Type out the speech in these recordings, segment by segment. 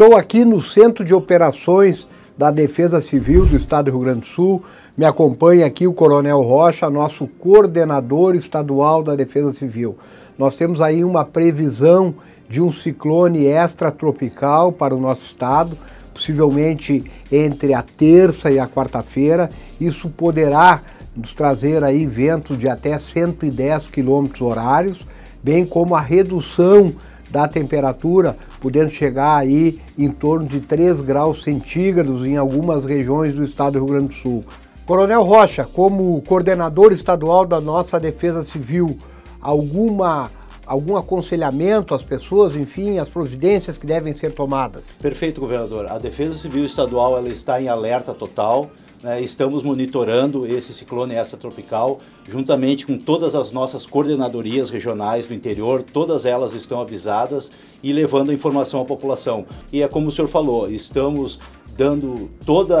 Estou aqui no Centro de Operações da Defesa Civil do Estado do Rio Grande do Sul. Me acompanha aqui o Coronel Rocha, nosso coordenador estadual da Defesa Civil. Nós temos aí uma previsão de um ciclone extratropical para o nosso estado, possivelmente entre a terça e a quarta-feira. Isso poderá nos trazer aí ventos de até 110 km horários, bem como a redução da temperatura, podendo chegar aí em torno de 3 graus centígrados em algumas regiões do estado do Rio Grande do Sul. Coronel Rocha, como coordenador estadual da nossa Defesa Civil, alguma algum aconselhamento às pessoas, enfim, as providências que devem ser tomadas? Perfeito, governador. A Defesa Civil Estadual ela está em alerta total né, estamos monitorando esse ciclone extratropical juntamente com todas as nossas coordenadorias regionais do interior, todas elas estão avisadas e levando a informação à população. E é como o senhor falou, estamos dando todo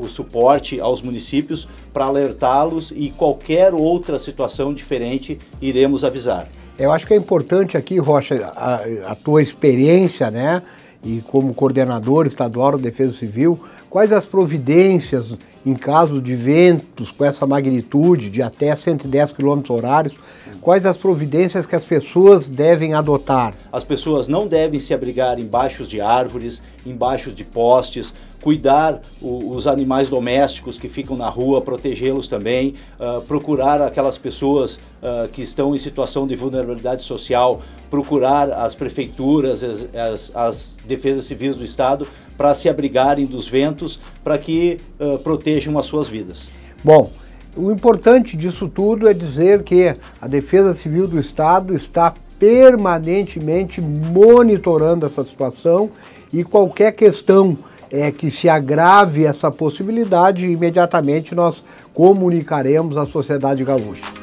o suporte aos municípios para alertá-los e qualquer outra situação diferente iremos avisar. Eu acho que é importante aqui, Rocha, a, a tua experiência, né? e como coordenador estadual da Defesa Civil, quais as providências em caso de ventos com essa magnitude de até 110 km horários, quais as providências que as pessoas devem adotar? As pessoas não devem se abrigar embaixo de árvores, embaixo de postes, cuidar o, os animais domésticos que ficam na rua, protegê-los também, uh, procurar aquelas pessoas uh, que estão em situação de vulnerabilidade social, procurar as prefeituras, as, as, as defesas civis do Estado para se abrigarem dos ventos, para que uh, protejam as suas vidas. Bom, o importante disso tudo é dizer que a Defesa Civil do Estado está permanentemente monitorando essa situação e qualquer questão é que se agrave essa possibilidade imediatamente nós comunicaremos à sociedade gaúcha.